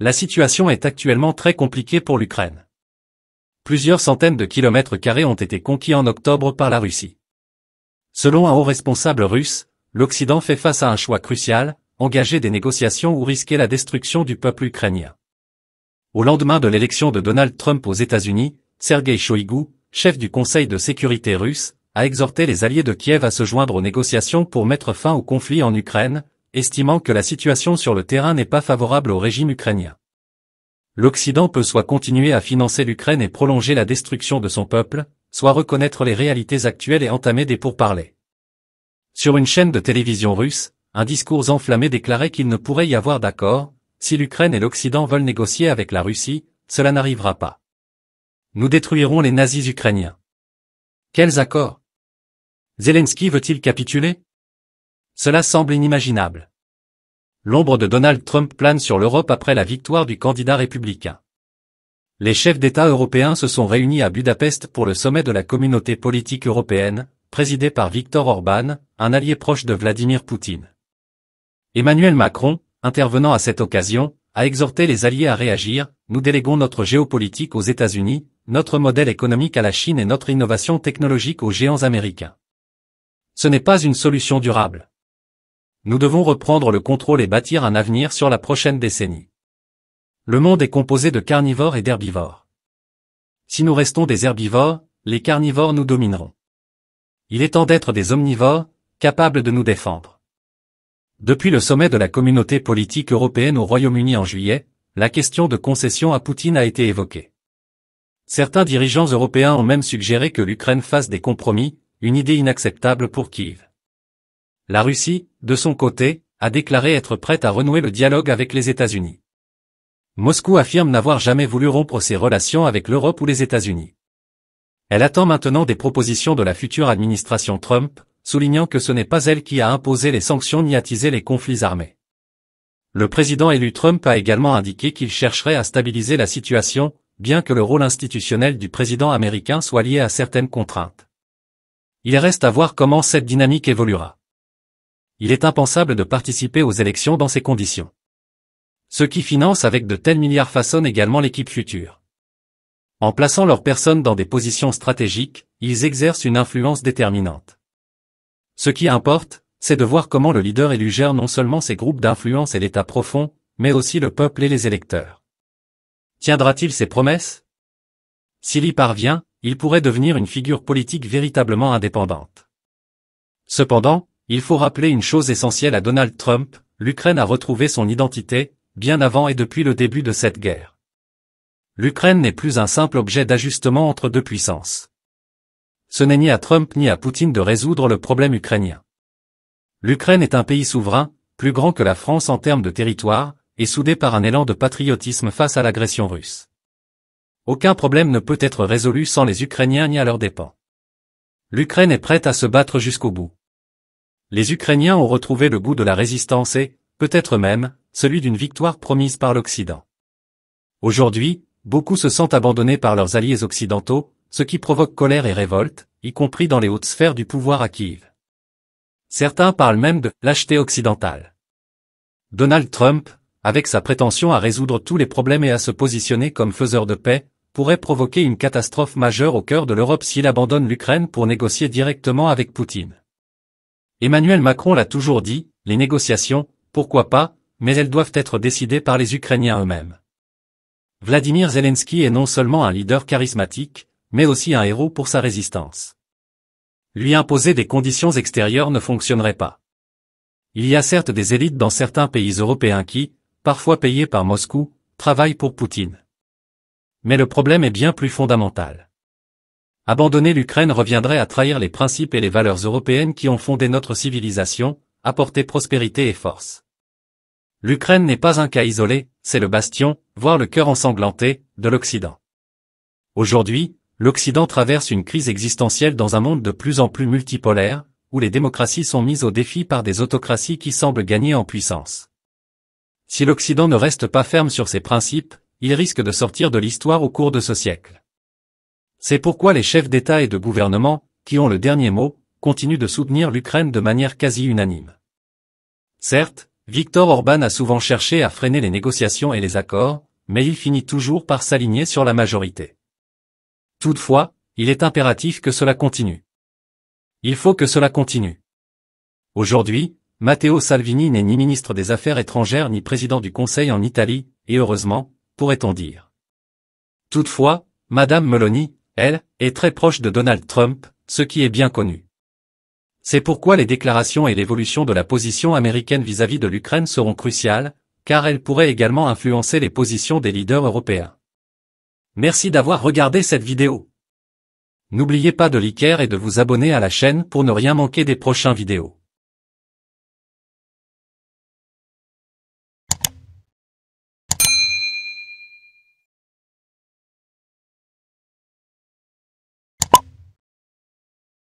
La situation est actuellement très compliquée pour l'Ukraine. Plusieurs centaines de kilomètres carrés ont été conquis en octobre par la Russie. Selon un haut responsable russe, l'Occident fait face à un choix crucial, engager des négociations ou risquer la destruction du peuple ukrainien. Au lendemain de l'élection de Donald Trump aux États-Unis, Sergei Shoigu, chef du Conseil de sécurité russe, a exhorté les alliés de Kiev à se joindre aux négociations pour mettre fin au conflit en Ukraine, estimant que la situation sur le terrain n'est pas favorable au régime ukrainien. L'Occident peut soit continuer à financer l'Ukraine et prolonger la destruction de son peuple, soit reconnaître les réalités actuelles et entamer des pourparlers. Sur une chaîne de télévision russe, un discours enflammé déclarait qu'il ne pourrait y avoir d'accord, si l'Ukraine et l'Occident veulent négocier avec la Russie, cela n'arrivera pas. Nous détruirons les nazis ukrainiens. Quels accords Zelensky veut-il capituler Cela semble inimaginable l'ombre de Donald Trump plane sur l'Europe après la victoire du candidat républicain. Les chefs d'État européens se sont réunis à Budapest pour le sommet de la communauté politique européenne, présidé par Viktor Orban, un allié proche de Vladimir Poutine. Emmanuel Macron, intervenant à cette occasion, a exhorté les alliés à réagir, nous déléguons notre géopolitique aux États-Unis, notre modèle économique à la Chine et notre innovation technologique aux géants américains. Ce n'est pas une solution durable. Nous devons reprendre le contrôle et bâtir un avenir sur la prochaine décennie. Le monde est composé de carnivores et d'herbivores. Si nous restons des herbivores, les carnivores nous domineront. Il est temps d'être des omnivores, capables de nous défendre. Depuis le sommet de la communauté politique européenne au Royaume-Uni en juillet, la question de concession à Poutine a été évoquée. Certains dirigeants européens ont même suggéré que l'Ukraine fasse des compromis, une idée inacceptable pour Kiev. La Russie, de son côté, a déclaré être prête à renouer le dialogue avec les États-Unis. Moscou affirme n'avoir jamais voulu rompre ses relations avec l'Europe ou les États-Unis. Elle attend maintenant des propositions de la future administration Trump, soulignant que ce n'est pas elle qui a imposé les sanctions ni attisé les conflits armés. Le président élu Trump a également indiqué qu'il chercherait à stabiliser la situation, bien que le rôle institutionnel du président américain soit lié à certaines contraintes. Il reste à voir comment cette dynamique évoluera il est impensable de participer aux élections dans ces conditions. Ceux qui financent avec de tels milliards façonnent également l'équipe future. En plaçant leurs personnes dans des positions stratégiques, ils exercent une influence déterminante. Ce qui importe, c'est de voir comment le leader élu gère non seulement ses groupes d'influence et l'État profond, mais aussi le peuple et les électeurs. Tiendra-t-il ses promesses S'il y parvient, il pourrait devenir une figure politique véritablement indépendante. Cependant, il faut rappeler une chose essentielle à Donald Trump, l'Ukraine a retrouvé son identité, bien avant et depuis le début de cette guerre. L'Ukraine n'est plus un simple objet d'ajustement entre deux puissances. Ce n'est ni à Trump ni à Poutine de résoudre le problème ukrainien. L'Ukraine est un pays souverain, plus grand que la France en termes de territoire, et soudé par un élan de patriotisme face à l'agression russe. Aucun problème ne peut être résolu sans les Ukrainiens ni à leurs dépens. L'Ukraine est prête à se battre jusqu'au bout les Ukrainiens ont retrouvé le goût de la résistance et, peut-être même, celui d'une victoire promise par l'Occident. Aujourd'hui, beaucoup se sentent abandonnés par leurs alliés occidentaux, ce qui provoque colère et révolte, y compris dans les hautes sphères du pouvoir à Kiev. Certains parlent même de lâcheté occidentale. Donald Trump, avec sa prétention à résoudre tous les problèmes et à se positionner comme faiseur de paix, pourrait provoquer une catastrophe majeure au cœur de l'Europe s'il abandonne l'Ukraine pour négocier directement avec Poutine. Emmanuel Macron l'a toujours dit, les négociations, pourquoi pas, mais elles doivent être décidées par les Ukrainiens eux-mêmes. Vladimir Zelensky est non seulement un leader charismatique, mais aussi un héros pour sa résistance. Lui imposer des conditions extérieures ne fonctionnerait pas. Il y a certes des élites dans certains pays européens qui, parfois payées par Moscou, travaillent pour Poutine. Mais le problème est bien plus fondamental. Abandonner l'Ukraine reviendrait à trahir les principes et les valeurs européennes qui ont fondé notre civilisation, apporté prospérité et force. L'Ukraine n'est pas un cas isolé, c'est le bastion, voire le cœur ensanglanté, de l'Occident. Aujourd'hui, l'Occident traverse une crise existentielle dans un monde de plus en plus multipolaire, où les démocraties sont mises au défi par des autocraties qui semblent gagner en puissance. Si l'Occident ne reste pas ferme sur ses principes, il risque de sortir de l'histoire au cours de ce siècle. C'est pourquoi les chefs d'État et de gouvernement, qui ont le dernier mot, continuent de soutenir l'Ukraine de manière quasi unanime. Certes, Viktor Orban a souvent cherché à freiner les négociations et les accords, mais il finit toujours par s'aligner sur la majorité. Toutefois, il est impératif que cela continue. Il faut que cela continue. Aujourd'hui, Matteo Salvini n'est ni ministre des Affaires étrangères ni président du Conseil en Italie, et heureusement, pourrait-on dire. Toutefois, Madame Meloni, elle, est très proche de Donald Trump, ce qui est bien connu. C'est pourquoi les déclarations et l'évolution de la position américaine vis-à-vis de l'Ukraine seront cruciales, car elles pourraient également influencer les positions des leaders européens. Merci d'avoir regardé cette vidéo. N'oubliez pas de liker et de vous abonner à la chaîne pour ne rien manquer des prochaines vidéos.